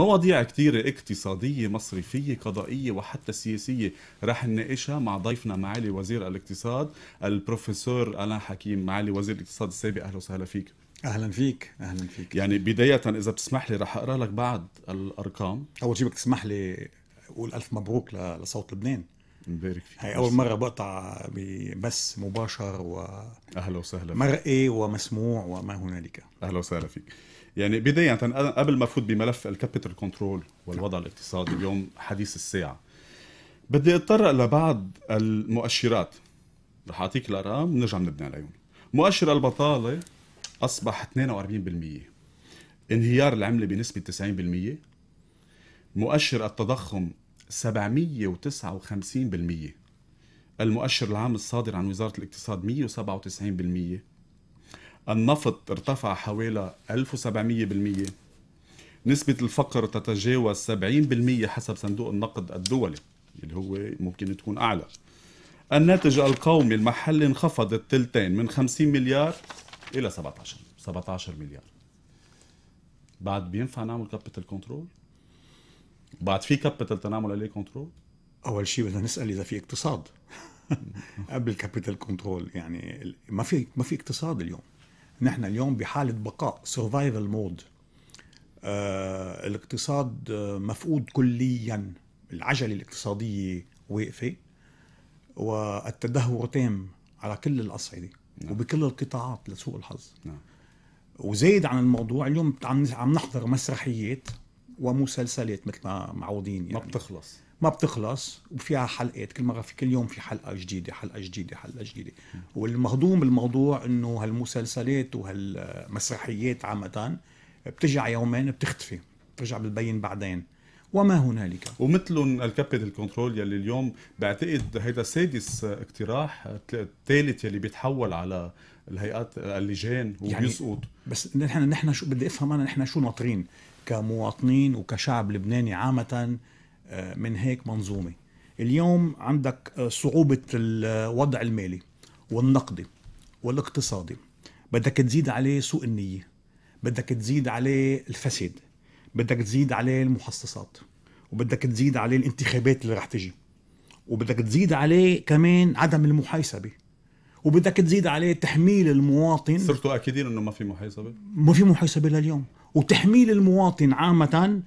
مواضيع كثيرة اقتصادية مصرفية قضائية وحتى سياسية رح نناقشها مع ضيفنا معالي وزير الاقتصاد البروفيسور ألان حكيم معالي وزير الاقتصاد السابق أهلا وسهلا فيك اهلا فيك اهلا فيك يعني بدايه اذا بتسمح لي رح اقرا لك بعض الارقام اول شيء بدك تسمح لي اقول الف مبروك لصوت لبنان مبارك فيك هي اول مره بقطع ببث مباشر و اهلا وسهلا مرئي ومسموع وما هنالك اهلا وسهلا فيك يعني بداية قبل ما فوت بملف الكابيتال كنترول والوضع الاقتصادي اليوم حديث الساعة بدي اتطرق لبعض المؤشرات رح اعطيك الارقام ونرجع نبني عليهم مؤشر البطالة اصبح 42% انهيار العملة بنسبة 90% مؤشر التضخم 759% المؤشر العام الصادر عن وزارة الاقتصاد 197% النفط ارتفع حوالي 1700% نسبة الفقر تتجاوز 70% حسب صندوق النقد الدولي اللي هو ممكن تكون أعلى الناتج القومي المحلي انخفض الثلثين من 50 مليار إلى 17 17 مليار بعد بينفع نعمل كابيتال كنترول؟ بعد في كابيتال تنعمل عليه كنترول؟ أول شيء بدنا نسأل إذا في اقتصاد قبل الكابيتال كنترول يعني ما في ما في اقتصاد اليوم نحن اليوم بحاله بقاء سرفايفل مود آه الاقتصاد آه، مفقود كليا العجله الاقتصاديه واقفه والتدهور تام على كل الاصعده نعم. وبكل القطاعات لسوء الحظ نعم. وزايد عن الموضوع اليوم عم عم نحضر مسرحيات ومسلسلات مثل ما معودين يعني ما بتخلص ما بتخلص وفيها حلقات كل مره في كل يوم في حلقه جديده حلقه جديده حلقه جديده والمهضوم بالموضوع انه هالمسلسلات وهالمسرحيات عامه بترجع يومين بتختفي بترجع بتبين بعدين وما هنالك ومثلهم الكابيتال الكنترول يلي اليوم بعتقد هيدا سادس اقتراح الثالث يلي بيتحول على الهيئات اللجان يعني وبيسقط يعني بس نحن نحن شو بدي افهم انا نحن شو ناطرين كمواطنين وكشعب لبناني عامه آه، من هيك منظومه اليوم عندك آه، صعوبه الوضع المالي والنقدي والاقتصادي بدك تزيد عليه سوء النيه بدك تزيد عليه الفساد بدك تزيد عليه المحصصات وبدك تزيد عليه الانتخابات اللي رح تجي وبدك تزيد عليه كمان عدم المحاسبة وبدك تزيد عليه تحميل المواطن صرتوا اكيدين انه ما في محاسبة؟ ما في محاسبة لليوم وتحميل المواطن عامه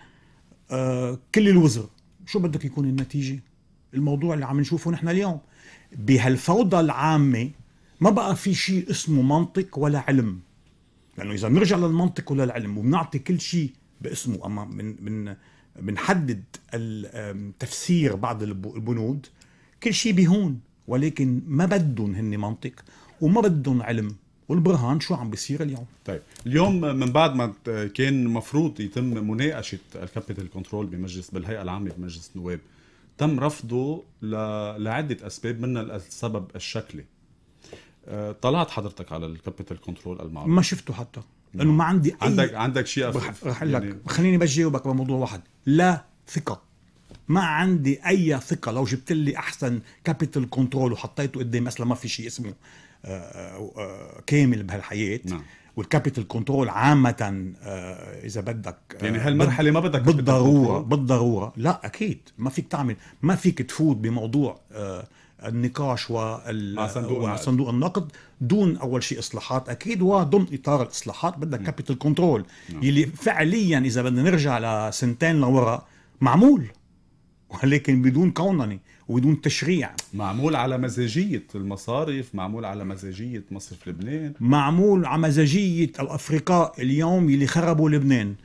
آه، كل الوزر شو بدك يكون النتيجة؟ الموضوع اللي عم نشوفه نحن اليوم بهالفوضى العامة ما بقى في شيء اسمه منطق ولا علم لأنه يعني إذا بنرجع للمنطق وللعلم وبنعطي كل شيء باسمه أما من من بنحدد تفسير بعض البنود كل شيء بيهون ولكن ما بدهم هن منطق وما بدهم علم والبرهان شو عم بيصير اليوم طيب اليوم من بعد ما كان مفروض يتم مناقشه الكابيتال كنترول بمجلس بالهيئه العامه بمجلس النواب تم رفضه ل... لعده اسباب منها السبب الشكلي آه، طلعت حضرتك على الكابيتال كنترول المعروف ما شفته حتى لانه ما عندي أي عندك عندك شيء رح, رح يعني... لك خليني بس جاوبك بموضوع واحد لا ثقه ما عندي اي ثقه لو جبت لي احسن كابيتال كنترول وحطيته قدام اصلا ما في شيء اسمه كامل بهالحياه نعم. والكابيتال كنترول عامة آه، إذا بدك آه، يعني هالمرحلة ما بدك بالضرورة بالضرورة لا أكيد ما فيك تعمل ما فيك تفوت بموضوع آه، النقاش وال... مع صندوق, مع صندوق النقد دون اول شيء اصلاحات اكيد وضمن اطار الاصلاحات بدك كابيتال نعم. كنترول نعم. يلي فعليا اذا بدنا نرجع لسنتين لورا معمول ولكن بدون كونني وبدون تشريع معمول على مزاجية المصارف معمول على مزاجية مصرف لبنان معمول على مزاجية الأفرقاء اليوم اللي خربوا لبنان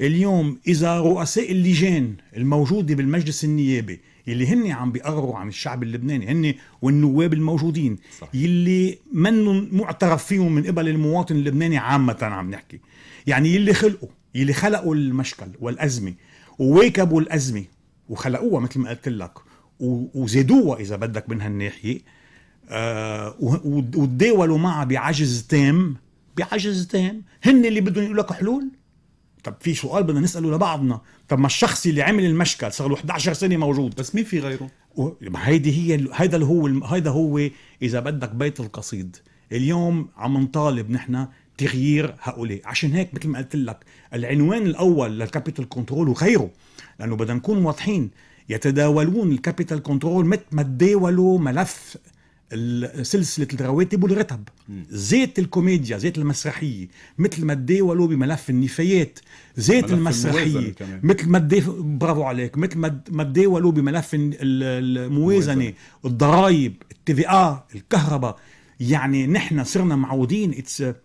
اليوم إذا رؤساء اللجان الموجودة بالمجلس النيابي اللي هن عم بيقرروا عن الشعب اللبناني هن والنواب الموجودين صح. يلي منن معترف فيهم من قبل المواطن اللبناني عامة عم نحكي يعني يلي خلقوا يلي خلقوا المشكل والأزمة وواكبوا الأزمة وخلقوها مثل ما قلت لك وزادوها اذا بدك من هالناحيه آه وتداولوا معها بعجز تام بعجز تام هن اللي بدهم يقولوا لك حلول طب في سؤال بدنا نساله لبعضنا طب ما الشخص اللي عمل المشكل صار له 11 سنه موجود بس مين في غيره و... هيدي هي هيدا اللي هو هيدا هو اذا بدك بيت القصيد اليوم عم نطالب نحن تغيير هؤلاء عشان هيك مثل ما قلت لك العنوان الاول للكابيتال كنترول وغيره لانه بدنا نكون واضحين يتداولون الكابيتال كنترول مثل ما تداولوا ملف سلسلة الرواتب والرتب زيت الكوميديا زيت المسرحية مثل ما تداولوا بملف النفايات زيت المسرحية مثل ما برافو عليك مثل ما تداولوا بملف الموازنة الضرائب التي آه، الكهرباء يعني نحن صرنا معودين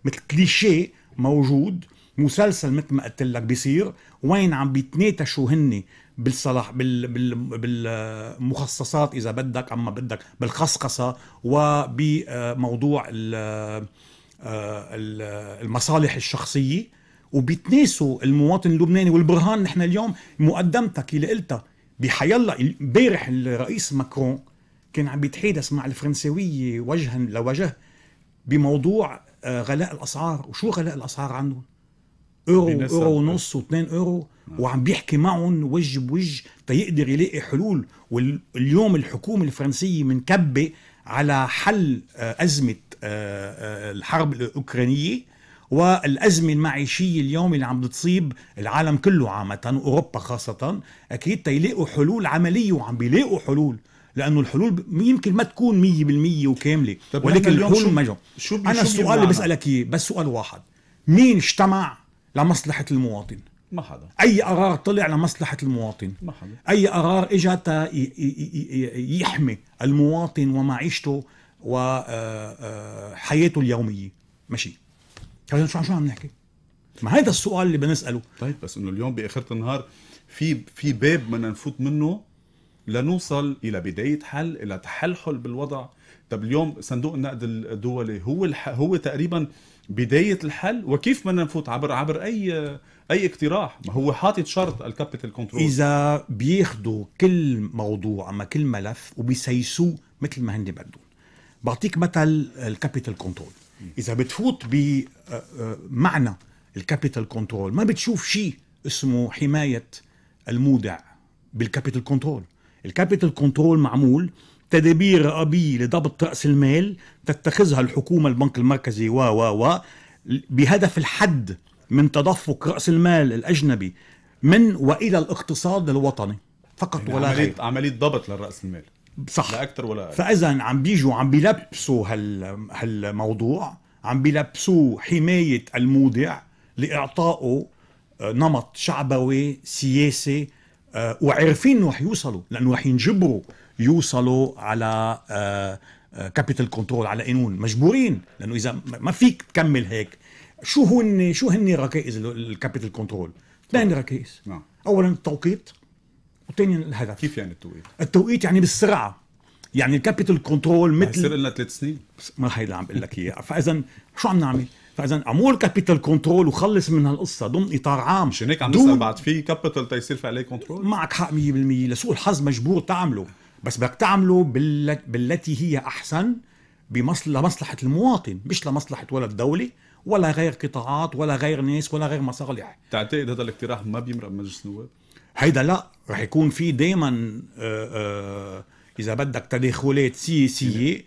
مثل كليشيه موجود مسلسل مثل ما قلت لك بيصير وين عم بيتناتشوا هن بالصلاح بال بال بالمخصصات اذا بدك اما بدك بالخصخصه وبموضوع آه، المصالح الشخصيه وبيتناسوا المواطن اللبناني والبرهان نحن اليوم مقدمتك اللي قلتها بحيالله امبارح الرئيس ماكرون كان عم بيتحدث مع الفرنسويه وجها لوجه بموضوع آه، غلاء الاسعار وشو غلاء الاسعار عندهم اورو اورو ونص و2 اورو نعم. وعم بيحكي معهم وجه بوجه تيقدر يلاقي حلول واليوم الحكومه الفرنسيه منكبه على حل آه، ازمه آه، آه، الحرب الاوكرانيه والأزمة المعيشية اليوم اللي عم بتصيب العالم كله عامة أوروبا خاصة أكيد تيلاقوا حلول عملية وعم بيلاقوا حلول لأنه الحلول يمكن ما تكون 100% وكاملة ولكن الحلول شو شو أنا السؤال اللي بسألك إياه بس سؤال واحد مين اجتمع لمصلحه المواطن ما حدا اي قرار طلع لمصلحه المواطن ما حدا اي قرار اجى يحمي المواطن ومعيشته وحياته آه، آه، اليوميه ماشي طيب شو شو عم نحكي ما هذا السؤال اللي بنساله طيب بس انه اليوم باخره النهار في في باب بدنا نفوت منه لنوصل الى بدايه حل الى تحلحل بالوضع طب اليوم صندوق النقد الدولي هو الح... هو تقريبا بدايه الحل وكيف بدنا نفوت عبر عبر اي اي اقتراح ما هو حاطط شرط الكابيتال كنترول اذا بياخذوا كل موضوع اما كل ملف وبيسيسوه مثل ما هن بدهم بعطيك مثل الكابيتال كنترول اذا بتفوت بمعنى آه، آه، الكابيتال كنترول ما بتشوف شيء اسمه حمايه المودع بالكابيتال كنترول الكابيتال كنترول معمول تدابير رقابية لضبط رأس المال تتخذها الحكومة البنك المركزي و و و بهدف الحد من تدفق رأس المال الأجنبي من وإلى الاقتصاد الوطني فقط يعني ولا عملية غير عملية ضبط للرأس المال صح لا أكثر ولا أقل فإذا عم بيجوا عم بيلبسوا هال هالموضوع عم بيلبسوا حماية المودع لإعطائه آه، نمط شعبوي سياسي آه، وعارفين انه رح يوصلوا لانه رح ينجبروا يوصلوا على كابيتال آه، آه، كنترول على قانون مجبورين لانه اذا ما فيك تكمل هيك شو هن شو هن ركائز الكابيتال كنترول ثاني نعم. ركائز نعم اولا التوقيت وثانيا الهدف كيف يعني التوقيت؟ التوقيت يعني بالسرعه يعني الكابيتال يعني كنترول مثل صار لنا ثلاث سنين ما هي اللي عم بقول لك اياه فاذا شو عم نعمل؟ فاذا امور كابيتال كنترول وخلص من هالقصه ضمن اطار عام مش هيك عم نسال بعد في كابيتال تيصير في عليه كنترول؟ معك حق 100% لسوء الحظ مجبور تعمله بس بدك تعمله بالتي هي احسن لمصلحه المواطن مش لمصلحه ولا الدوله ولا غير قطاعات ولا غير ناس ولا غير مصالح تعتقد هذا الاقتراح ما بيمرق بمجلس النواب هيدا لا رح يكون في دائما آه، آه، اذا بدك تداخلات سياسيه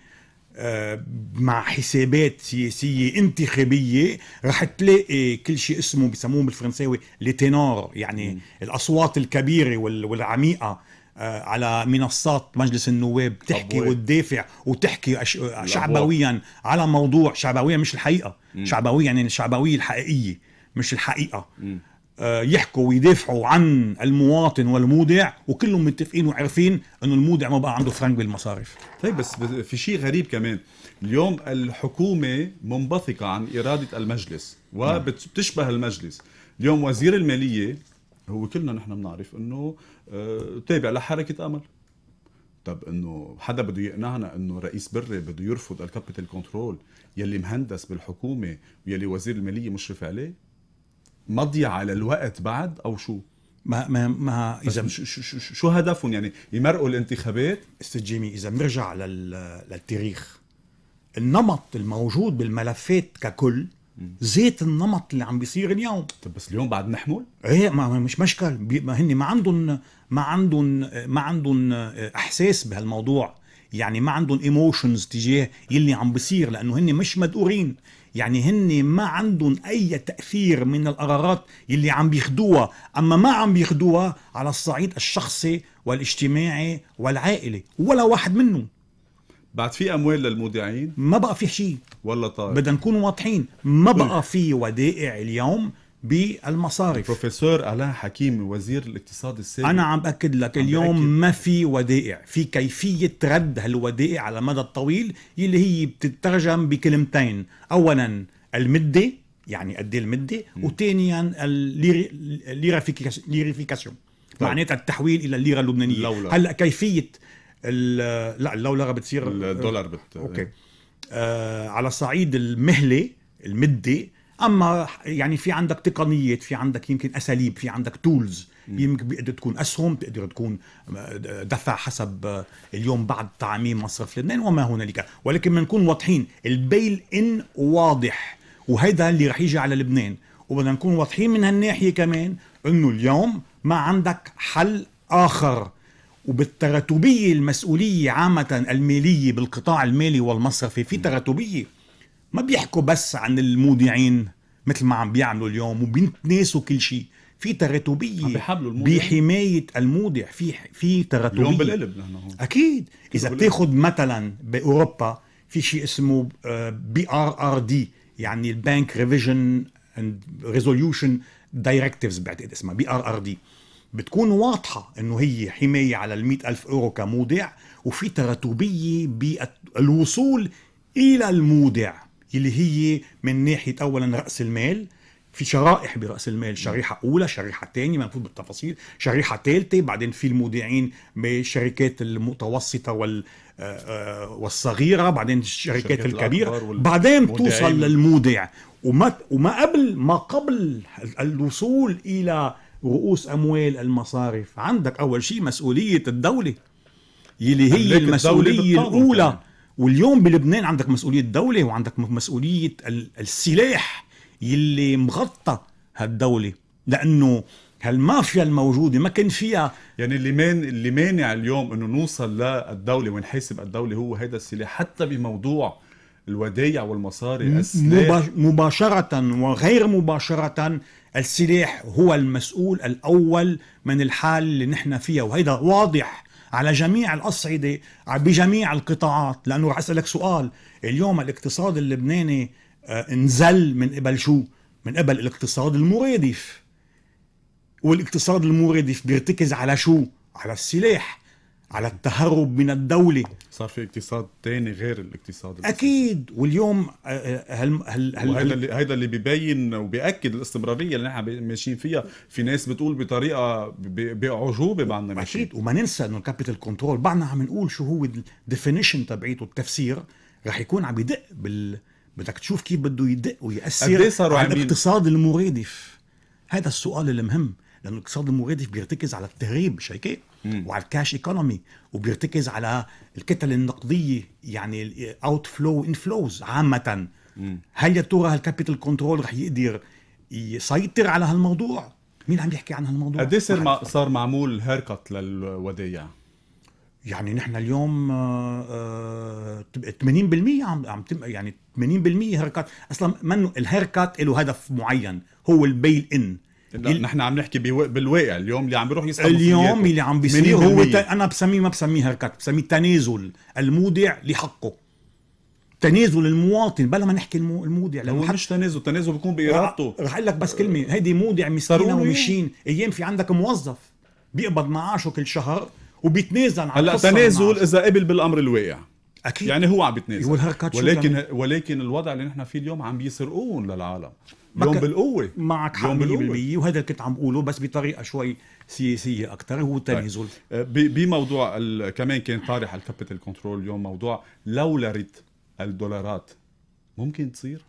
آه، مع حسابات سياسيه انتخابيه رح تلاقي كل شيء اسمه بسموه بالفرنساوي لي تينور يعني م. الاصوات الكبيره والعميقه آه، على منصات مجلس النواب تحكي وتدافع وتحكي آه، شعبويا على موضوع شعبويا مش الحقيقه شعبويا يعني الشعبويه الحقيقيه مش الحقيقه آه، يحكوا ويدافعوا عن المواطن والمودع وكلهم متفقين وعارفين انه المودع ما بقى عنده فرنك بالمصارف طيب بس في شيء غريب كمان اليوم الحكومه منبثقه عن اراده المجلس وبتشبه المجلس اليوم وزير الماليه هو كلنا نحن بنعرف انه آه، تابع لحركه امل طب انه حدا بده يقنعنا انه رئيس بري بده يرفض الكابيتال كنترول يلي مهندس بالحكومه ويلي وزير الماليه مشرف عليه مضيعه للوقت بعد او شو؟ ما ما ما اذا شو, شو, شو هدفهم يعني يمرقوا الانتخابات استاذ جيمي اذا بنرجع لل... للتاريخ النمط الموجود بالملفات ككل ذات النمط اللي عم بيصير اليوم طب بس اليوم بعد نحمل؟ ايه ما مش مشكل ما هن ما عندهم ما عندهم ما عندهم آه، احساس بهالموضوع يعني ما عندهم ايموشنز تجاه يلي عم بيصير لانه هن مش مدقورين يعني هن ما عندهم اي تاثير من القرارات يلي عم بيخدوها اما ما عم بيخدوها على الصعيد الشخصي والاجتماعي والعائلي ولا واحد منهم بعد في اموال للمودعين ما بقى في شيء والله طيب بدنا نكون واضحين ما بقى في ودائع اليوم بالمصارف البروفيسور الا حكيم وزير الاقتصاد السابق انا عم باكد لك عم اليوم بأكد. ما في ودائع في كيفيه رد هالودائع على المدى الطويل يلي هي بتترجم بكلمتين اولا المده يعني قد ايه المده وثانيا الليرافيكاسيون ليرافيكاسيون طيب. معناتها التحويل الى الليره اللبنانيه لولا. هلا كيفيه لا اللولغه بتصير الدولار آه، بت اوكي آه على صعيد المهله المده اما يعني في عندك تقنيات في عندك يمكن اساليب في عندك تولز يمكن بتقدر تكون اسهم بتقدر تكون آه، دفع حسب آه، اليوم بعد تعميم مصرف لبنان وما هنالك ولكن بنكون واضحين البيل ان واضح وهذا اللي رح يجي على لبنان وبدنا نكون واضحين من هالناحيه كمان انه اليوم ما عندك حل اخر وبالتراتبية المسؤولية عامة المالية بالقطاع المالي والمصرفي في تراتبية ما بيحكوا بس عن المودعين مثل ما عم بيعملوا اليوم وبيتناسوا كل شيء في تراتبيه بحمايه المودع في في تراتبيه اليوم بالقلب نحن هون اكيد اذا بتاخذ مثلا باوروبا في شيء اسمه بي ار ار دي يعني البنك ريفيجن اند ريزوليوشن دايركتيفز بعتقد اسمها بي ار ار دي بتكون واضحة انه هي حماية على المئة ألف أورو كمودع وفي تراتبية بالوصول إلى المودع اللي هي من ناحية أولا رأس المال في شرائح برأس المال شريحة أولى شريحة ثانية نفوت بالتفاصيل شريحة ثالثة بعدين في المودعين بالشركات المتوسطة وال آه، آه، والصغيرة بعدين الشركات الكبيرة بعدين بتوصل للمودع وما وما قبل ما قبل الوصول إلى رؤوس اموال المصارف عندك اول شيء مسؤوليه الدوله يلي هي المسؤوليه الاولى كان. واليوم بلبنان عندك مسؤوليه الدوله وعندك مسؤوليه السلاح يلي مغطى هالدوله لانه هالمافيا الموجوده ما كان فيها يعني اللي مان اللي مانع اليوم انه نوصل للدوله ونحاسب الدوله هو هيدا السلاح حتى بموضوع الودايع والمصاري السلاح مباشرة وغير مباشرة السلاح هو المسؤول الأول من الحال اللي نحن فيها وهذا واضح على جميع الأصعدة بجميع القطاعات لأنه رح أسألك سؤال اليوم الاقتصاد اللبناني آه، انزل من قبل شو؟ من قبل الاقتصاد المرادف والاقتصاد المرادف بيرتكز على شو؟ على السلاح على التهرب من الدولة صار في اقتصاد تاني غير الاقتصاد أكيد واليوم آه، آه، هل هل هل وهيدا اللي هيدا اللي ببين وبأكد الاستمرارية اللي نحن ماشيين فيها في ناس بتقول بطريقة بأعجوبة بعدنا ماشيين أكيد وما ننسى إنه الكابيتال كنترول بعدنا عم نقول شو هو الديفينيشن تبعيته التفسير رح يكون عم يدق بال بدك تشوف كيف بده يدق ويأثر إيه على الاقتصاد المرادف هذا السؤال المهم لان الاقتصاد المرادف بيرتكز على التهريب مش هيك؟ وعلى الكاش ايكونومي وبيرتكز على الكتل النقديه يعني اوت فلو ان فلوز عامه مم. هل يا ترى هالكابيتال كنترول رح يقدر يسيطر على هالموضوع؟ مين عم يحكي عن هالموضوع؟ قد إيه صار صار معمول هيركت للودائع؟ يعني نحن اليوم 80% آه، آه، عم عم يعني 80% هيركات اصلا منه الهيركات له هدف معين هو البيل ان لا نحن عم نحكي بيو... بالواقع اليوم اللي عم بيروح يستلم اليوم اللي عم بيصير هو ت... انا بسميه ما بسميه هركات بسميه تنازل المودع لحقه تنازل المواطن بلا ما نحكي المو... المودع لو حد... مش تنازل تنازل بيكون بارادته رح اقول لك بس كلمه هيدي مودع مسكينه ومشين ايام في عندك موظف بيقبض معاشه كل شهر وبيتنازل عن هلا تنازل اذا قبل بالامر الواقع اكيد يعني هو عم بيتنازل ولكن يعني؟ ولكن الوضع اللي نحن فيه اليوم عم بيسرقون للعالم يوم بالقوه معك حق 100% وهذا اللي كنت عم بقوله بس بطريقه شوي سياسيه اكثر هو التنازل طيب. آه، بموضوع كمان كان طارح الكابيتال كنترول اليوم موضوع لولره الدولارات ممكن تصير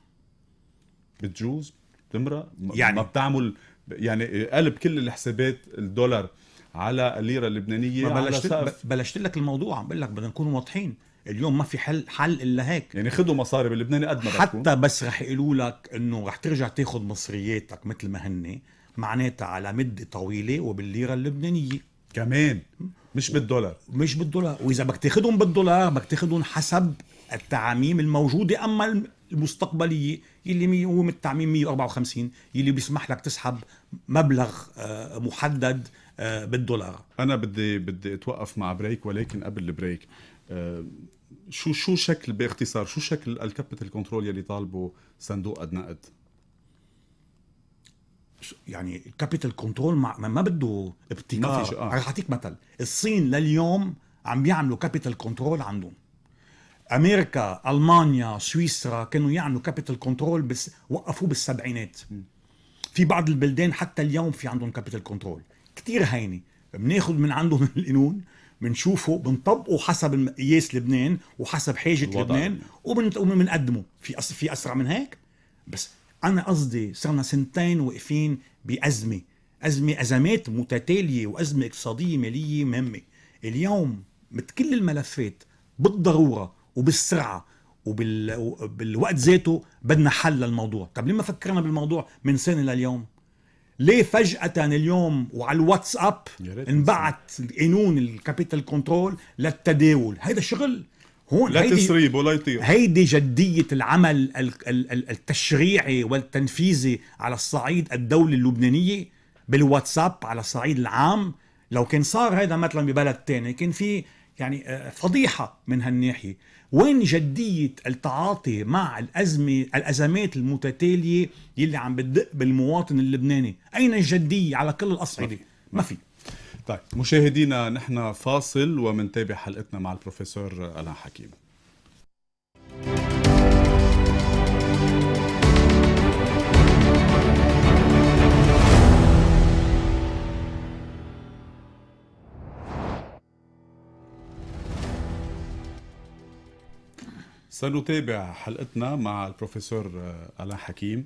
بتجوز تمرة يعني ما بتعمل يعني آه، قلب كل الحسابات الدولار على الليره اللبنانيه بلشت لك الموضوع عم بقول لك بدنا نكون واضحين اليوم ما في حل حل الا هيك يعني خذوا مصاري باللبناني قد ما حتى بس رح يقولوا لك انه رح ترجع تاخذ مصرياتك مثل ما هن معناتها على مده طويله وبالليره اللبنانيه كمان مش بالدولار مش بالدولار واذا بدك تاخذهم بالدولار بدك تاخذهم حسب التعاميم الموجوده اما المستقبليه يلي هو من التعميم 154 يلي بيسمح لك تسحب مبلغ آه، محدد آه، بالدولار انا بدي بدي اتوقف مع بريك ولكن قبل البريك آه، شو شو شكل باختصار شو شكل الكابيتال كنترول يلي طالبه صندوق ادنى قد يعني الكابيتال كنترول ما, ما بده ابتكار آه. رح آه. اعطيك مثل الصين لليوم عم بيعملوا كابيتال كنترول عندهم امريكا المانيا سويسرا كانوا يعملوا كابيتال كنترول بس وقفوه بالسبعينات في بعض البلدان حتى اليوم في عندهم كابيتال كنترول كتير هينه بناخد من عندهم من القانون بنشوفه بنطبقه حسب مقياس لبنان وحسب حاجه لبنان وبنقدمه في في اسرع من هيك بس انا قصدي صرنا سنتين واقفين بازمه ازمه ازمات متتاليه وازمه اقتصاديه ماليه مهمه اليوم مثل كل الملفات بالضروره وبالسرعه وبالوقت ذاته بدنا حل للموضوع طب لما فكرنا بالموضوع من سنه لليوم ليه فجأة اليوم وعلى الواتساب انبعت قانون الكابيتال كنترول للتداول هيدا الشغل هون لا تسريب ولا يطير هيدي جدية العمل التشريعي والتنفيذي على الصعيد الدولي اللبنانية بالواتساب على الصعيد العام لو كان صار هذا مثلا ببلد تاني كان في يعني آه، فضيحة من هالناحية وين جدية التعاطي مع الأزمة الأزمات المتتالية يلي عم بتدق بالمواطن اللبناني أين الجدية على كل الأصعدة ما في طيب مشاهدينا نحن فاصل ومنتابع حلقتنا مع البروفيسور ألان حكيم سنتابع حلقتنا مع البروفيسور آه، ألان حكيم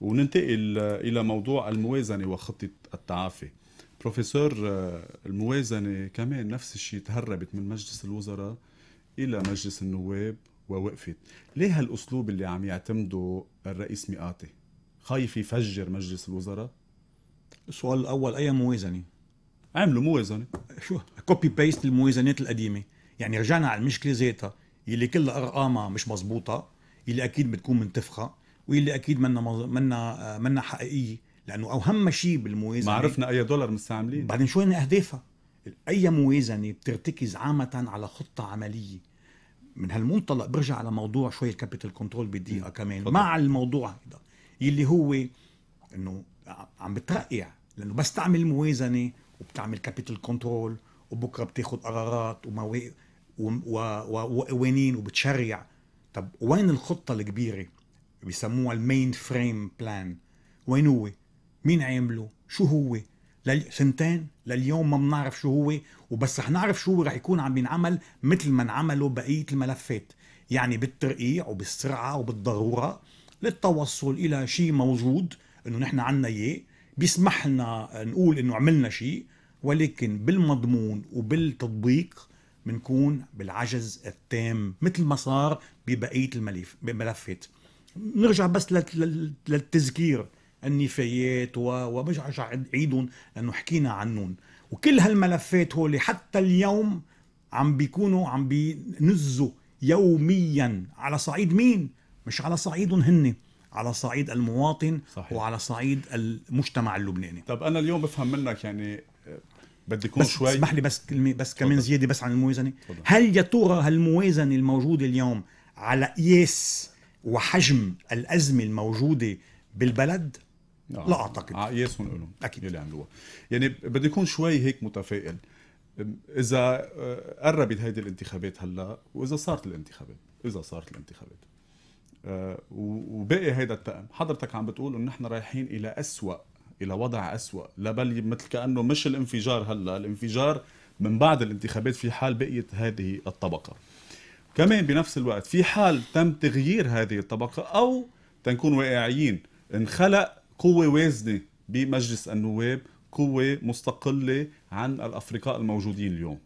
وننتقل آه، إلى موضوع الموازنة وخطة التعافي بروفيسور آه، الموازنة كمان نفس الشيء تهربت من مجلس الوزراء إلى مجلس النواب ووقفت ليه هالأسلوب اللي عم يعتمده الرئيس مئاتي خايف يفجر مجلس الوزراء السؤال الأول أي موازنة عملوا موازنة شو كوبي بيست الموازنات القديمة يعني رجعنا على المشكلة ذاتها يلي كلها ارقامها مش مزبوطة يلي اكيد بتكون منتفخه ويلي اكيد منا مز... منا منا حقيقيه لانه اهم شيء بالموازنه ما عرفنا اي دولار مستعملين بعدين شو هن اهدافها اي موازنه بترتكز عامه على خطه عمليه من هالمنطلق برجع على موضوع شوي الكابيتال كنترول بالدقيقة كمان فضل. مع الموضوع هيدا يلي هو انه عم بترقع لانه بس تعمل موازنه وبتعمل كابيتال كنترول وبكره بتاخذ قرارات ومواقف وقوانين وبتشرع طب وين الخطة الكبيرة بيسموها المين فريم بلان وين هو مين عامله شو هو سنتين لليوم ما بنعرف شو هو وبس رح نعرف شو هو رح يكون عم ينعمل مثل ما انعملوا بقية الملفات يعني بالترقيع وبالسرعة وبالضرورة للتوصل إلى شيء موجود إنه نحن عنا إياه بيسمح لنا نقول إنه عملنا شيء ولكن بالمضمون وبالتطبيق بنكون بالعجز التام مثل ما صار ببقيه الملفات نرجع بس للتذكير النفايات ومش رجع عيدهم لانه حكينا عنهم وكل هالملفات هول حتى اليوم عم بيكونوا عم بينزوا يوميا على صعيد مين؟ مش على صعيدهم هن على صعيد المواطن صحيح. وعلى صعيد المجتمع اللبناني طب انا اليوم بفهم منك يعني بدي يكون شوي اسمح لي بس كلمه بس كمان طبعا. زياده بس عن الموازنه طبعا. هل يا ترى هالموازنه الموجوده اليوم على قياس وحجم الازمه الموجوده بالبلد آه. لا اعتقد عقياسهم آه، لهم اكيد يلي عملوها يعني بدي يكون شوي هيك متفائل اذا آه، قربت هيدي الانتخابات هلا واذا صارت الانتخابات اذا صارت الانتخابات آه، وباقي هيدا التأم حضرتك عم بتقول انه نحن رايحين الى أسوأ الى وضع اسوا لا بل مثل كانه مش الانفجار هلا الانفجار من بعد الانتخابات في حال بقيت هذه الطبقه كمان بنفس الوقت في حال تم تغيير هذه الطبقه او تنكون واقعيين انخلق قوه وازنه بمجلس النواب قوه مستقله عن الافرقاء الموجودين اليوم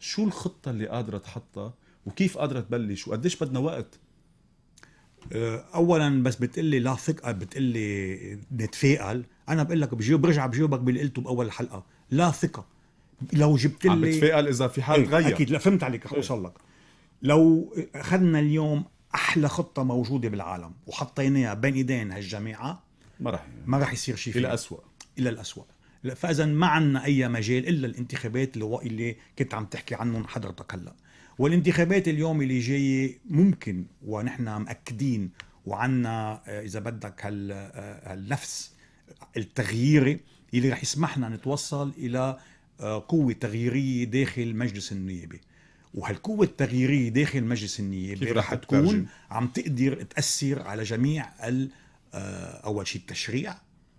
شو الخطه اللي قادره تحطها وكيف قادره تبلش وقديش بدنا وقت اولا بس بتقلي لا ثقه بتقلي نتفائل انا بقول لك بجيب برجع بجيبك باللي قلته باول الحلقه لا ثقه لو جبت لي عم بتفائل اذا في حال إيه، تغير ايه اكيد لا فهمت عليك رح إيه. اوصل لك لو اخذنا اليوم احلى خطه موجوده بالعالم وحطيناها بين ايدين هالجماعه ما رح ما رح يصير شيء الى اسوء الى الاسوء فاذا ما عندنا اي مجال الا الانتخابات اللي, اللي كنت عم تحكي عنهم حضرتك هلا والانتخابات اليوم اللي جايه ممكن ونحن مأكدين وعنا آه، اذا بدك هال آه، هالنفس التغييري اللي رح يسمحنا نتوصل الى آه، قوة تغييرية داخل مجلس النيابة وهالقوة التغييرية داخل مجلس النيابة رح تكون عم تقدر تأثر على جميع آه، أول شيء التشريع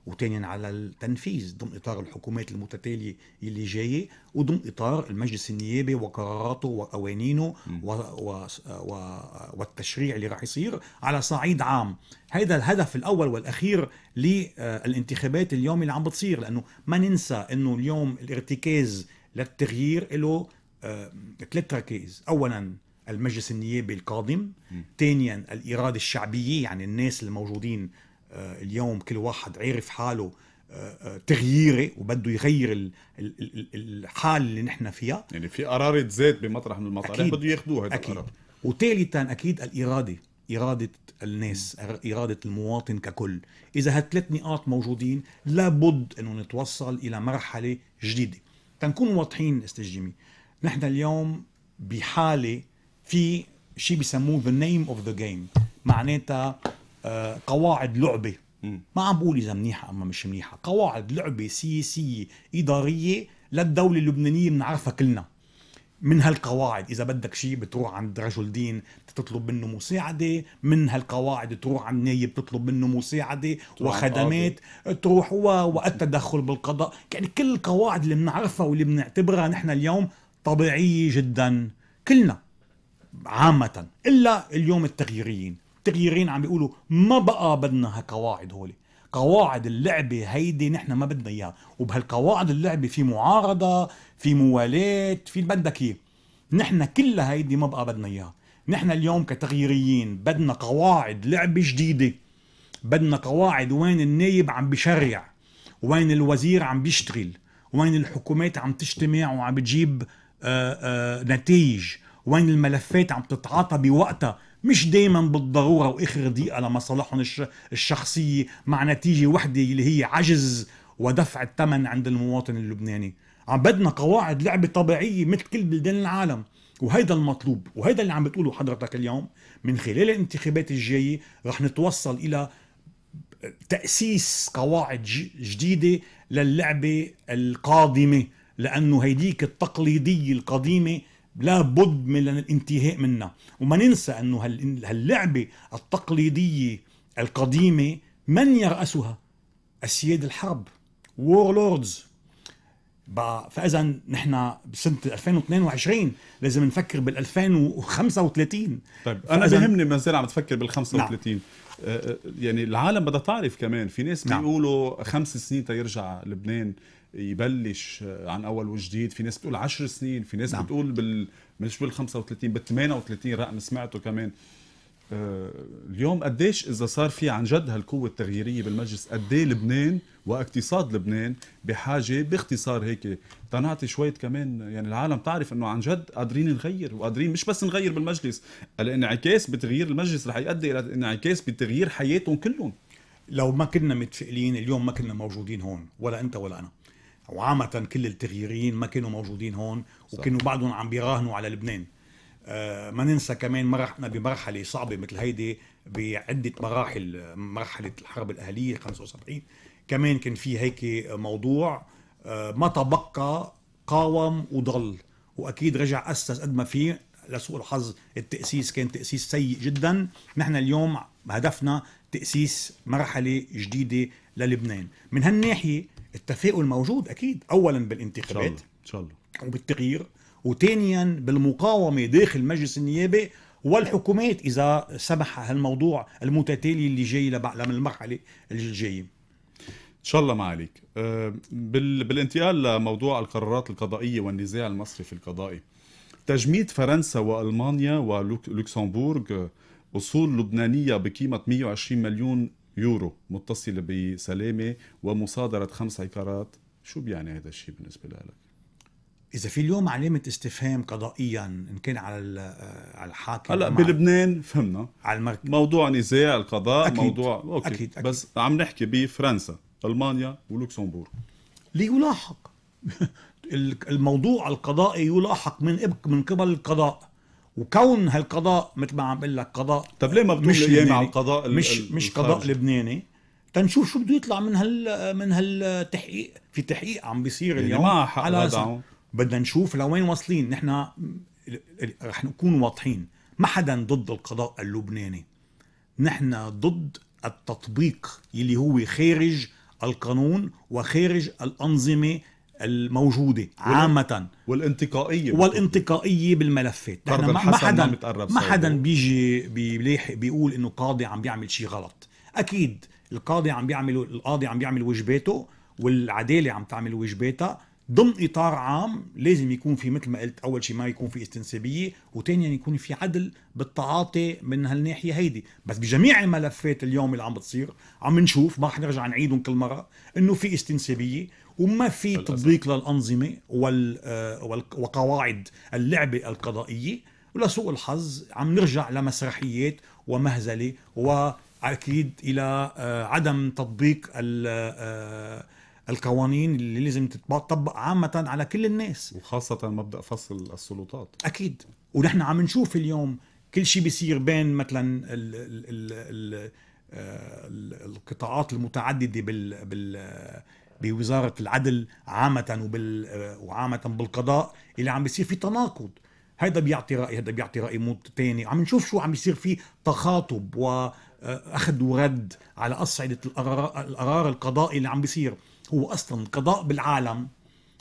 وثانيا على التنفيذ ضمن اطار الحكومات المتتاليه اللي جايه وضمن اطار المجلس النيابي وقراراته وقوانينه و... و... و... والتشريع اللي راح يصير على صعيد عام هذا الهدف الاول والاخير للانتخابات اليوم اللي عم بتصير لانه ما ننسى انه اليوم الارتكاز للتغيير له آه، ثلاث ركائز اولا المجلس النيابي القادم ثانيا الاراده الشعبيه يعني الناس الموجودين آه، اليوم كل واحد عارف حاله آه، آه، تغييري وبده يغير الحال اللي نحن فيها يعني في قرارة زيت بمطرح من المطارح يعني بده ياخذوها هذا أكيد. القرار وثالثا اكيد الاراده اراده الناس اراده المواطن ككل اذا هالثلاث نقاط موجودين لابد انه نتوصل الى مرحله جديده تنكون واضحين استجيمي نحن اليوم بحاله في شيء بسموه the name of the game معناتها آه، قواعد لعبه ما عم بقول اذا منيحه اما مش منيحه قواعد لعبه سياسيه اداريه للدوله اللبنانيه بنعرفها كلنا من هالقواعد اذا بدك شيء بتروح عند رجل دين تطلب منه مساعده من هالقواعد تروح عند نايب تطلب منه مساعده وخدمات تروح والتدخل بالقضاء يعني كل القواعد اللي بنعرفها واللي بنعتبرها نحن اليوم طبيعيه جدا كلنا عامه الا اليوم التغييريين التغييرين عم بيقولوا ما بقى بدنا هالقواعد هولي قواعد اللعبه هيدي نحن ما بدنا اياها وبهالقواعد اللعبه في معارضه في موالاه في اللي بدك اياه نحن كل هيدي ما بقى بدنا اياها نحن اليوم كتغييريين بدنا قواعد لعبه جديده بدنا قواعد وين النايب عم بشرع وين الوزير عم بيشتغل وين الحكومات عم تجتمع وعم بتجيب آآ آه، آآ آه، نتيج وين الملفات عم تتعاطى بوقتها مش دايما بالضروره واخر دقيقه لمصالحهم الشخصيه مع نتيجه وحده اللي هي عجز ودفع الثمن عند المواطن اللبناني عم بدنا قواعد لعبه طبيعيه مثل كل بلدان العالم وهيدا المطلوب وهيدا اللي عم بتقوله حضرتك اليوم من خلال الانتخابات الجايه رح نتوصل الى تاسيس قواعد جديده للعبه القادمه لانه هيديك التقليديه القديمه لابد من الانتهاء منها وما ننسى أنه هاللعبة التقليدية القديمة من يرأسها أسياد الحرب وورلوردز فاذا نحن بسنه 2022 لازم نفكر بال 2035 طيب انا بهمني ما زال عم تفكر بال 35 نعم. آه، آه، يعني العالم بدها تعرف كمان في ناس نعم. بيقولوا خمس سنين تيرجع لبنان يبلش عن اول وجديد في ناس بتقول 10 سنين في ناس نعم. بتقول بال مش بال 35 بال 38 رقم سمعته كمان آه، اليوم قديش اذا صار في عن جد هالقوه التغييريه بالمجلس قد لبنان واقتصاد لبنان بحاجه باختصار هيك تنعطي شويه كمان يعني العالم تعرف انه عن جد قادرين نغير وقادرين مش بس نغير بالمجلس الانعكاس بتغيير المجلس رح يؤدي الى انعكاس بتغيير حياتهم كلهم لو ما كنا متفائلين اليوم ما كنا موجودين هون ولا انت ولا انا وعامة كل التغييرين ما كانوا موجودين هون وكانوا بعضهم عم بيراهنوا على لبنان آه، ما ننسى كمان مرحنا بمرحلة صعبة مثل هيدي بعدة مراحل مرحلة الحرب الأهلية 75 كمان كان في هيك موضوع آه، ما تبقى قاوم وضل وأكيد رجع أسس قد ما فيه لسوء الحظ التأسيس كان تأسيس سيء جدا نحن اليوم هدفنا تأسيس مرحلة جديدة للبنان من هالناحية التفاؤل موجود أكيد أولا بالانتخابات إن شاء الله وبالتغيير وثانيا بالمقاومة داخل مجلس النيابة والحكومات إذا سمح هالموضوع المتتالي اللي جاي لبعلم المرحلة الجاية ان شاء الله ما عليك أه، بالانتقال لموضوع القرارات القضائيه والنزاع المصرفي القضائي تجميد فرنسا والمانيا ولوكسمبورغ أصول لبنانية بقيمة 120 مليون يورو متصلة بسلامة ومصادرة خمس عقارات شو بيعني هذا الشيء بالنسبة لك؟ إذا في اليوم علامة استفهام قضائيا إن كان على آه، على الحاكم هلا بلبنان فهمنا على المركز. موضوع نزاع القضاء أكيد. موضوع أوكي. أكيد. أكيد. بس عم نحكي بفرنسا ألمانيا ولوكسمبورغ ليلاحق الموضوع القضائي يلاحق من من قبل القضاء وكون هالقضاء مثل ما عم بقول لك قضاء طب ليه ما بتقول مش لبناني على القضاء مش مش قضاء لبناني تنشوف شو بده يطلع من هال من هالتحقيق في تحقيق عم بيصير يعني اليوم ما حق على بدنا نشوف لوين واصلين نحن رح نكون واضحين ما حدا ضد القضاء اللبناني نحن ضد التطبيق يلي هو خارج القانون وخارج الأنظمة الموجوده عامه والانتقائيه والانتقائيه بالملفات يعني ما حدا ما حدا بيجي بيلاحق بيقول انه قاضي عم بيعمل شيء غلط اكيد القاضي عم بيعمل القاضي عم بيعمل واجباته والعداله عم تعمل واجباتها ضمن اطار عام لازم يكون في مثل ما قلت اول شيء ما يكون في استنسابيه وثانيا يكون في عدل بالتعاطي من هالناحيه هيدي بس بجميع الملفات اليوم اللي عم بتصير عم نشوف ما رح نرجع نعيدهم كل مره انه في استنسابيه وما في تطبيق للأنظمة آه، وال وقواعد اللعبة القضائية ولسوء الحظ عم نرجع لمسرحيات ومهزلة وأكيد إلى آه، عدم تطبيق آه، القوانين اللي لازم تطبق عامة على كل الناس وخاصة مبدأ فصل السلطات أكيد ونحن عم نشوف اليوم كل شيء بيصير بين مثلا الـ الـ الـ الـ القطاعات المتعددة بال بوزاره العدل عامه وبال آه، وعامه بالقضاء اللي عم بيصير في تناقض هذا بيعطي راي هذا بيعطي راي مو ثاني عم نشوف شو عم بيصير في تخاطب واخذ آه، ورد على اصعده القرار القضائي اللي عم بيصير هو اصلا قضاء بالعالم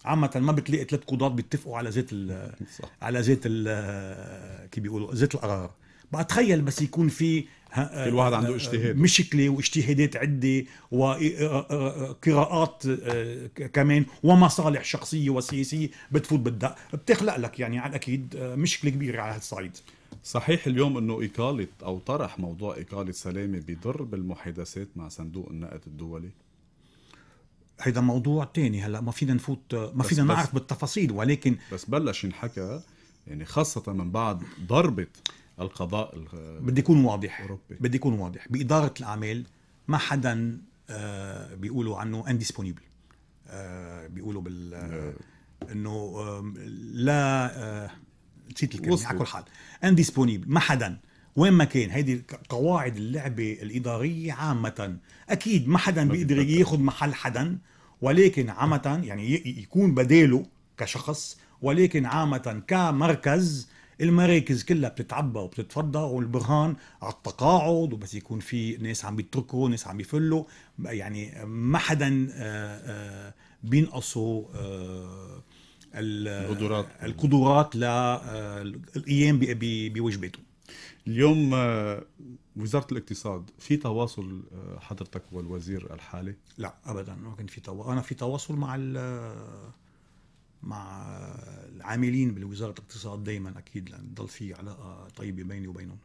عامة ما بتلاقي ثلاث قضاة بيتفقوا على زيت ال على زيت ال آه، كيف بيقولوا زيت القرار بقى تخيل بس يكون في كل واحد عنده اجتهاد مشكله واجتهادات عده وقراءات آه، آه، آه، كمان ومصالح شخصيه وسياسيه بتفوت بالدق بتخلق لك يعني على الاكيد مشكله كبيره على هالصعيد صحيح اليوم انه اقاله او طرح موضوع اقاله سلامه بضر بالمحادثات مع صندوق النقد الدولي هيدا موضوع تاني هلا ما فينا نفوت ما فينا نعرف بالتفاصيل ولكن بس بلش ينحكى يعني خاصة من بعد ضربة القضاء بدي يكون واضح أوروبي. بدي يكون واضح بإدارة الأعمال ما حدا آه، بيقولوا عنه انديسبونيبل آه، بيقولوا بال آه، انه لا نسيت الكلمه على كل حال انديسبونيبل ما حدا وين ما كان هيدي قواعد اللعبه الاداريه عامه اكيد ما حدا بيقدر ياخذ محل حدا ولكن عامه يعني يكون بداله كشخص ولكن عامه كمركز المراكز كلها بتتعبى وبتتفضى والبرهان على التقاعد وبس يكون في ناس عم بيتركوا ناس عم بيفلوا يعني ما حدا آه، آه، بينقصوا آه، القدرات القدرات للقيام بوجباته اليوم وزارة الاقتصاد في تواصل حضرتك والوزير الحالي؟ لا ابدا ما كان في تواصل انا في تواصل مع مع العاملين بالوزاره الاقتصاد دائما اكيد لان بضل في علاقه طيبه بيني وبينهم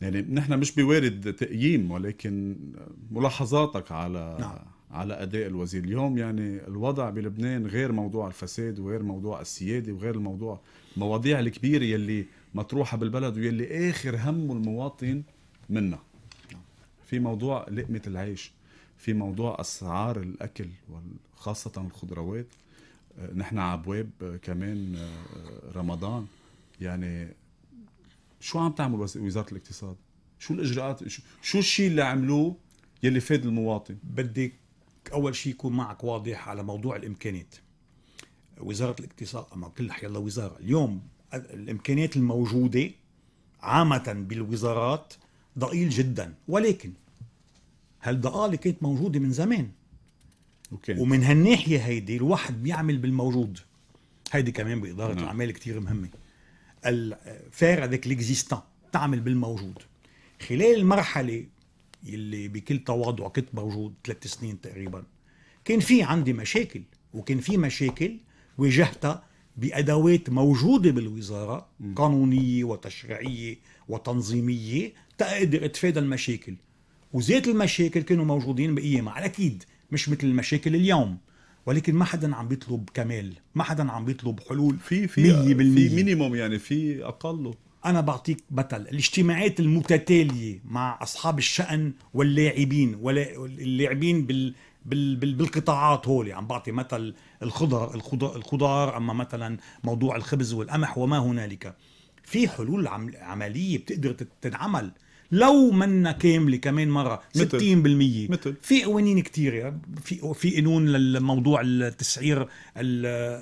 يعني نحن مش بوارد تقييم ولكن ملاحظاتك على نعم. على اداء الوزير اليوم يعني الوضع بلبنان غير موضوع الفساد وغير موضوع السياده وغير الموضوع المواضيع الكبيره يلي مطروحه بالبلد ويلي اخر همه المواطن منا في موضوع لقمه العيش في موضوع اسعار الاكل وخاصه الخضروات نحن على ابواب كمان آه، رمضان يعني شو عم تعمل وزاره الاقتصاد؟ شو الاجراءات؟ شو الشيء اللي عملوه يلي فاد المواطن؟ بدي اول شيء يكون معك واضح على موضوع الامكانيات. وزاره الاقتصاد اما كل يلا وزاره، اليوم الامكانيات الموجوده عامه بالوزارات ضئيل جدا ولكن هالضئاله كانت موجوده من زمان أوكي. ومن هالناحيه هيدي الواحد بيعمل بالموجود هيدي كمان باداره نعم. الاعمال كتير مهمه فير افيك ليكزيستان تعمل بالموجود خلال المرحله اللي بكل تواضع كنت موجود ثلاث سنين تقريبا كان في عندي مشاكل وكان في مشاكل واجهتها بادوات موجوده بالوزاره م. قانونيه وتشريعيه وتنظيميه تقدر اتفادى المشاكل وزيت المشاكل كانوا موجودين بقيمة على اكيد مش مثل المشاكل اليوم ولكن ما حدا عم بيطلب كمال ما حدا عم بيطلب حلول في في في مينيموم يعني في اقله انا بعطيك بطل الاجتماعات المتتاليه مع اصحاب الشان واللاعبين واللاعبين بال بال بال بالقطاعات هولي عم بعطي مثل الخضر الخضار, الخضار اما مثلا موضوع الخبز والقمح وما هنالك في حلول عمليه بتقدر تنعمل لو منا كامله كمان مره 60% مثل في قوانين كثيره في في قانون للموضوع التسعير آه،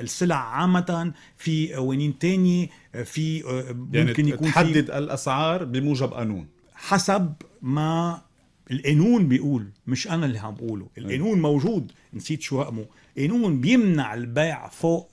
السلع عامه في قوانين ثانيه آه، في آه، ممكن يعني يكون تحدد الاسعار بموجب قانون حسب ما القانون بيقول مش انا اللي عم بقوله القانون موجود نسيت شو رقمه قانون بيمنع البيع فوق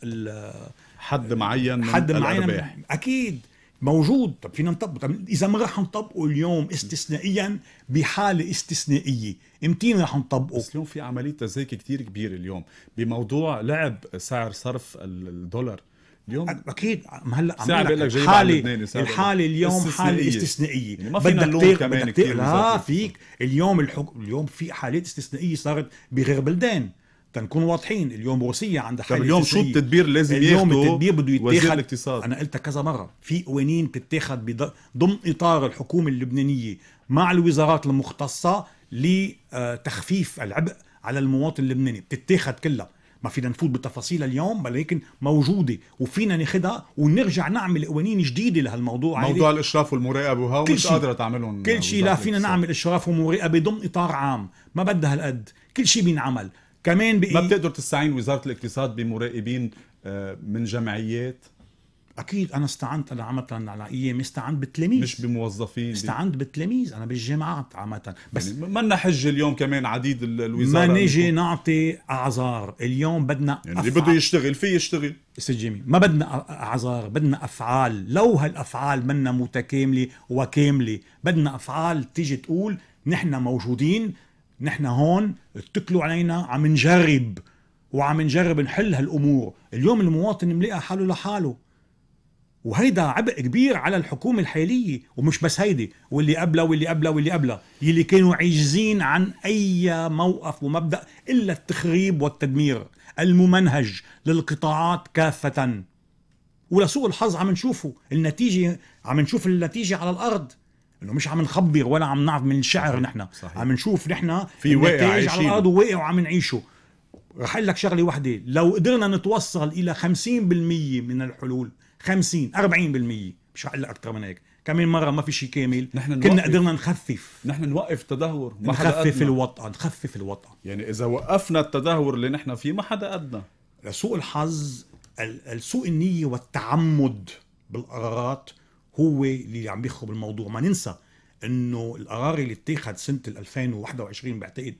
حد معين حد معين الأرباح. اكيد موجود طب فينا نطبقه طب اذا ما رح نطبقه اليوم استثنائيا بحاله استثنائيه امتين رح نطبقه بس اليوم في عمليه تزاكي كثير كبيره اليوم بموضوع لعب سعر صرف الدولار اليوم اكيد ما هلا عم بقول لك حالي الحاله اليوم حاله استثنائيه يعني ما فينا نلوم كمان كثير لا فيك اليوم الحكم اليوم في حالات استثنائيه صارت بغير بلدان تنكون واضحين اليوم روسيا عندها حل اليوم شو التدبير لازم اليوم التدبير بده يتاخذ الاقتصاد انا قلتها كذا مره في قوانين بتتاخذ ضمن اطار الحكومه اللبنانيه مع الوزارات المختصه لتخفيف آه، العبء على المواطن اللبناني بتتاخذ كلها ما فينا نفوت بتفاصيلها اليوم ولكن موجوده وفينا ناخذها ونرجع نعمل قوانين جديده لهالموضوع موضوع عليك. الاشراف والمراقبه وهو مش قادره تعملهم كل شيء لا فينا نعمل اشراف ومراقبه ضمن اطار عام ما بدها هالقد كل شيء بينعمل كمان بقي ما بتقدر تستعين وزاره الاقتصاد بمراقبين آه، من جمعيات اكيد انا استعنت انا عامه على ايام استعنت بتلاميذ مش بموظفين استعنت بتلاميذ انا بالجامعات عامه بس يعني منا حجه اليوم كمان عديد الوزارات ما نيجي نعطي اعذار اليوم بدنا يعني اللي بده يشتغل فيه يشتغل استاذ جميل ما بدنا اعذار بدنا افعال لو هالافعال منا متكامله وكامله بدنا افعال تيجي تقول نحن موجودين نحن هون اتكلوا علينا عم نجرب وعم نجرب نحل هالامور اليوم المواطن ملقى حاله لحاله وهيدا عبء كبير على الحكومة الحالية ومش بس هيدي واللي قبلها واللي قبلها واللي قبلها يلي كانوا عاجزين عن أي موقف ومبدأ إلا التخريب والتدمير الممنهج للقطاعات كافة ولسوء الحظ عم نشوفه النتيجة عم نشوف النتيجة على الأرض انه مش عم نخبر ولا عم نعرف من الشعر نحن عم نشوف نحن في النتائج على الارض وواقع وعم نعيشه رح لك شغله واحده لو قدرنا نتوصل الى 50% من الحلول 50 40% مش رح اكثر من هيك كمان مرة ما في شيء كامل نحن نوقف. كنا قدرنا نخفف نحن نوقف تدهور ما نخفف الوطأة نخفف الوطأة يعني إذا وقفنا التدهور اللي نحن فيه ما حدا أدنى لسوء الحظ سوء النية والتعمد بالقرارات هو اللي عم بيخرب الموضوع ما ننسى انه القرار اللي اتخذ سنه 2021 بعتقد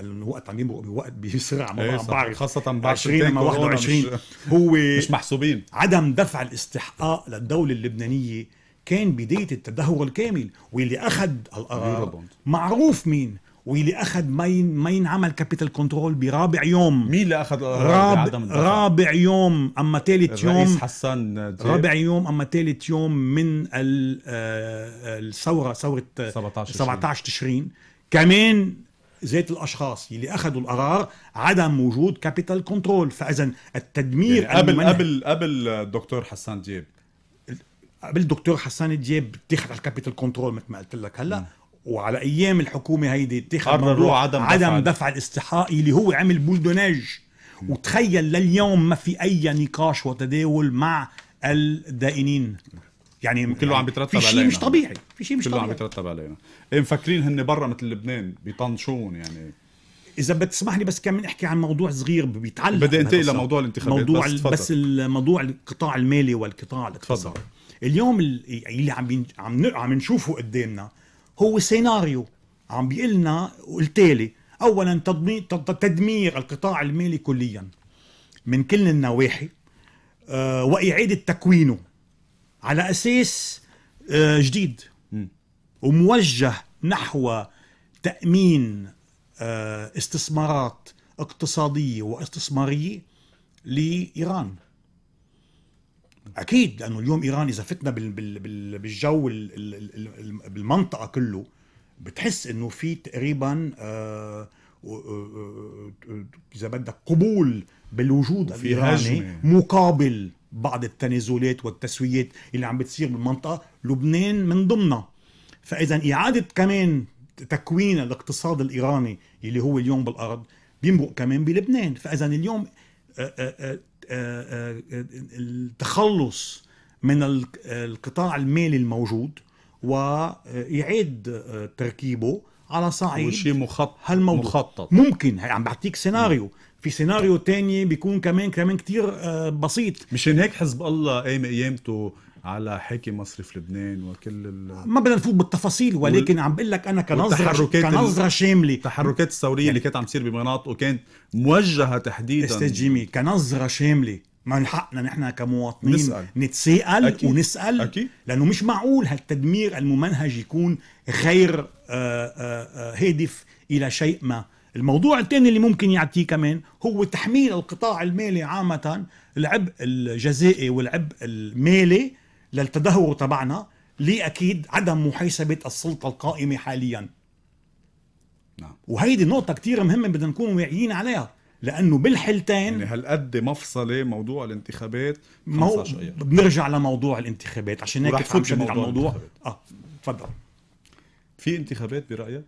الوقت عم يمرق بوقت بسرعه إيه، ما بعرف خاصه بعد 20 اما 21 مش هو مش محسوبين عدم دفع الاستحقاق للدوله اللبنانيه كان بدايه التدهور الكامل واللي اخذ القرار معروف مين واللي اخذ ما ما ينعمل كابيتال كنترول برابع يوم مين اللي اخذ رابع, رابع يوم اما ثالث يوم الرئيس حسان جيب. رابع يوم اما ثالث يوم من آه، آه، الثوره ثوره 17 17 تشرين كمان ذات الاشخاص اللي اخذوا القرار عدم وجود كابيتال كنترول فاذا التدمير يعني قبل قبل قبل الدكتور حسان دياب قبل الدكتور حسان دياب اتخذ على الكابيتال كنترول مثل ما قلت لك هلا م. وعلى ايام الحكومه هيدي اتخذ موضوع عدم, عدم دفع, دفع الاستحقاقي اللي هو عمل بولدوناج وتخيل لليوم ما في اي نقاش وتداول مع الدائنين يعني كله يعني عم بيترتب علينا في شيء مش طبيعي في شيء مش كله طبيعي كله عم بيترتب علينا إيه مفكرين هن برا مثل لبنان بيطنشون يعني اذا بتسمح لي بس كمان احكي عن موضوع صغير بيتعلق بدي انتقل لموضوع الانتخابات موضوع بس, بس الموضوع القطاع المالي والقطاع الاقتصادي اليوم اللي عم عم نشوفه قدامنا هو سيناريو عم بيقول لنا التالي اولا تدمير القطاع المالي كليا من كل النواحي آه، واعاده تكوينه على اساس آه، جديد وموجه نحو تامين آه، استثمارات اقتصاديه واستثماريه لايران اكيد لانه اليوم ايران اذا فتنا بال بال بالجو بالمنطقه كله بتحس انه في تقريبا آه، آه، آه، اذا بدك قبول بالوجود الايراني مقابل بعض التنازلات والتسويات اللي عم بتصير بالمنطقه لبنان من ضمنها فاذا اعاده كمان تكوين الاقتصاد الايراني اللي هو اليوم بالارض بيمرق كمان بلبنان فاذا اليوم آه، آه، التخلص من القطاع المالي الموجود ويعيد آه، تركيبه على صعيد وشي مخطط هالموضوع مخطط ممكن يعني عم بعطيك سيناريو في سيناريو تاني بيكون كمان كمان كتير بسيط مشان هيك حزب الله قايم قيامته على حكي مصرف لبنان وكل ال... ما بدنا نفوت بالتفاصيل ولكن وال... عم بقول لك انا كنظره كنظره شامله التحركات الثوريه اللي كانت عم تصير بمناطق وكانت موجهه تحديدا استاذ جيمي كنظره شامله ما من حقنا نحن كمواطنين نسأل. نتساءل أكيد. ونسأل أكيد. لأنه مش معقول هالتدمير الممنهج يكون غير آه، آه، آه، هادف إلى شيء ما الموضوع الثاني اللي ممكن يعطيه كمان هو تحميل القطاع المالي عامة العبء الجزائي والعبء المالي للتدهور تبعنا لأكيد عدم محاسبة السلطة القائمة حاليا نعم. وهيدي نقطة كتير مهمة بدنا نكون واعيين عليها لأنه بالحالتين يعني هالقد مفصلة موضوع الانتخابات مو... بنرجع لموضوع الانتخابات عشان هيك تفوت على موضوع, اه تفضل في انتخابات برأيك؟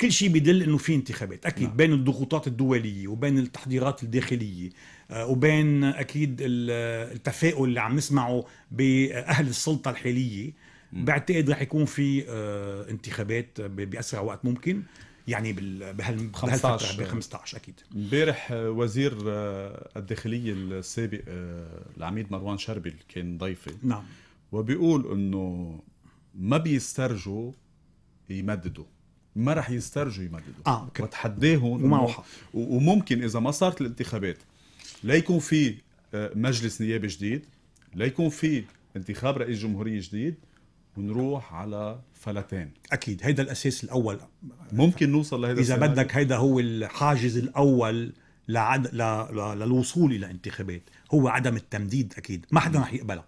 كل شيء بيدل انه في انتخابات اكيد نعم. بين الضغوطات الدوليه وبين التحضيرات الداخليه آه، وبين اكيد التفاؤل اللي عم نسمعه باهل السلطه الحاليه بعتقد رح يكون في آه، انتخابات باسرع وقت ممكن يعني بهال 15 ب 15 اكيد امبارح آه، وزير الداخليه السابق العميد مروان شربل كان ضيفي نعم وبيقول انه ما بيسترجوا يمددوا ما رح يسترجوا يمددوا اه اوكي وتحداهم وممكن اذا ما صارت الانتخابات لا يكون في آه، مجلس نيابي جديد لا يكون في انتخاب رئيس جمهوريه جديد ونروح على فلتين اكيد هيدا الاساس الاول ممكن نوصل لهذا اذا بدك هيدا هو الحاجز الاول لعد... ل... ل... للوصول الى انتخابات هو عدم التمديد اكيد ما حدا رح يقبلها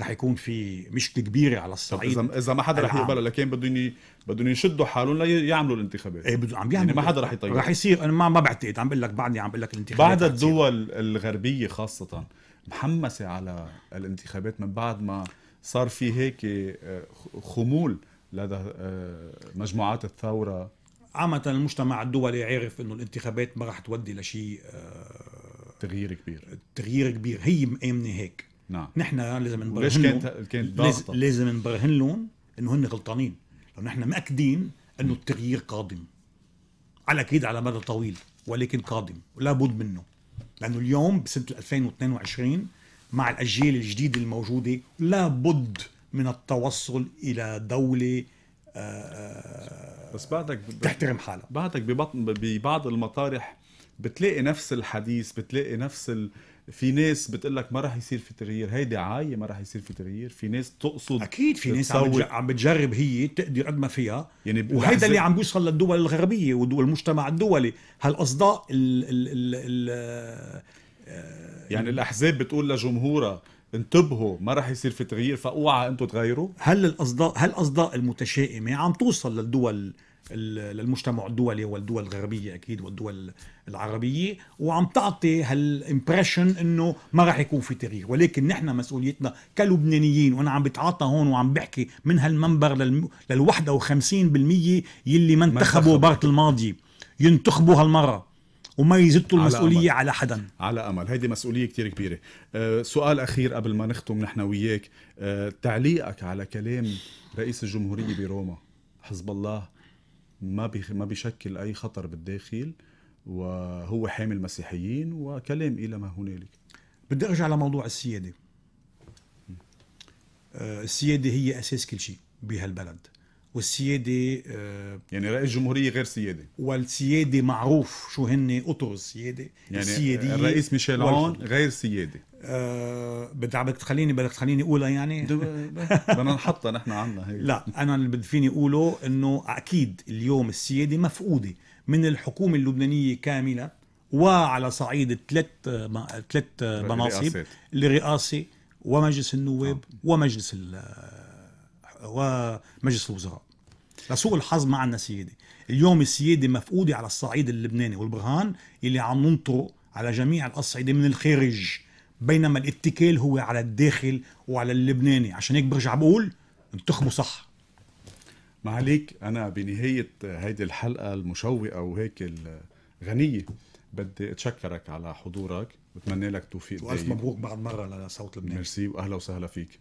رح يكون في مشكله كبيره على الصعيد اذا اذا ما حدا رح يقبلها لكن بدهم بدهم يشدوا حالهم ليعملوا الانتخابات ايه بدهم عم يعني يعملوا يعني ما حدا رح يطير رح يصير انا ما ما بعتقد عم بقول لك بعدني عم بقول لك الانتخابات بعد الدول الغربيه خاصه محمسه على الانتخابات من بعد ما صار في هيك آه، خمول لدى آه، مجموعات الثوره عامة المجتمع الدولي عارف انه الانتخابات ما راح تودي لشيء آه، تغيير كبير تغيير كبير هي مآمنة هيك نعم نحن لازم نبرهن ليش كانت كانت لازم نبرهن لهم انه هن غلطانين لو نحن مأكدين انه التغيير قادم على اكيد على مدى طويل ولكن قادم ولا بد منه لانه اليوم بسنه 2022 مع الاجيال الجديده الموجوده لا بد من التوصل الى دوله آه، آه، بس بعدك تحترم حالها بعدك ببطن ببعض المطارح بتلاقي نفس الحديث بتلاقي نفس ال في ناس بتقول لك ما راح يصير في تغيير هي دعايه ما راح يصير في تغيير في ناس تقصد اكيد في ناس عم, عم بتجرب هي تقدر قد ما فيها يعني وهيدا اللي عم بيوصل للدول الغربيه والمجتمع الدولي هالاصداء الـ الـ الـ آه، يعني الاحزاب بتقول لجمهورها انتبهوا ما راح يصير في تغيير فاوعى انتم تغيروا هل الاصداء هل الاصداء المتشائمه عم توصل للدول للمجتمع الدولي والدول الغربيه اكيد والدول العربيه وعم تعطي هالامبريشن انه ما راح يكون في تغيير ولكن نحن مسؤوليتنا كلبنانيين وانا عم بتعاطى هون وعم بحكي من هالمنبر لل 51% يلي ما انتخبوا بارت الماضي ينتخبوا هالمره وما يزتوا المسؤوليه أمل. على حدا على امل هيدي مسؤوليه كتير كبيره أه سؤال اخير قبل ما نختم نحن وياك أه تعليقك على كلام رئيس الجمهوريه بروما حزب الله ما ما بيشكل اي خطر بالداخل وهو حامل مسيحيين وكلام الى ما هنالك بدي ارجع لموضوع السياده آه، السياده هي اساس كل شيء بهالبلد والسياده آه، يعني رئيس جمهوريه غير سياده والسياده معروف شو هن اطر السياده يعني السياديه الرئيس ميشيل عون غير سياده أه بدي بدك تخليني بدك تخليني اقولها يعني بدنا نحطها نحن عنا هي لا انا اللي بدي فيني اقوله انه اكيد اليوم السياده مفقوده من الحكومه اللبنانيه كامله وعلى صعيد ثلاث ثلاث مناصب الرئاسه ومجلس النواب آه. ومجلس آه، ومجلس الوزراء لسوء الحظ معنا سياده، اليوم السياده مفقوده على الصعيد اللبناني والبرهان اللي عم ننطره على جميع الاصعده من الخارج بينما الاتكال هو على الداخل وعلى اللبناني عشان هيك برجع بقول انتخبوا صح ما عليك انا بنهايه هيدي الحلقه المشوقه وهيك الغنيه بدي اتشكرك على حضورك واتمنى لك توفيق والف مبروك بعد مره لصوت لبنان ميرسي واهلا وسهلا فيك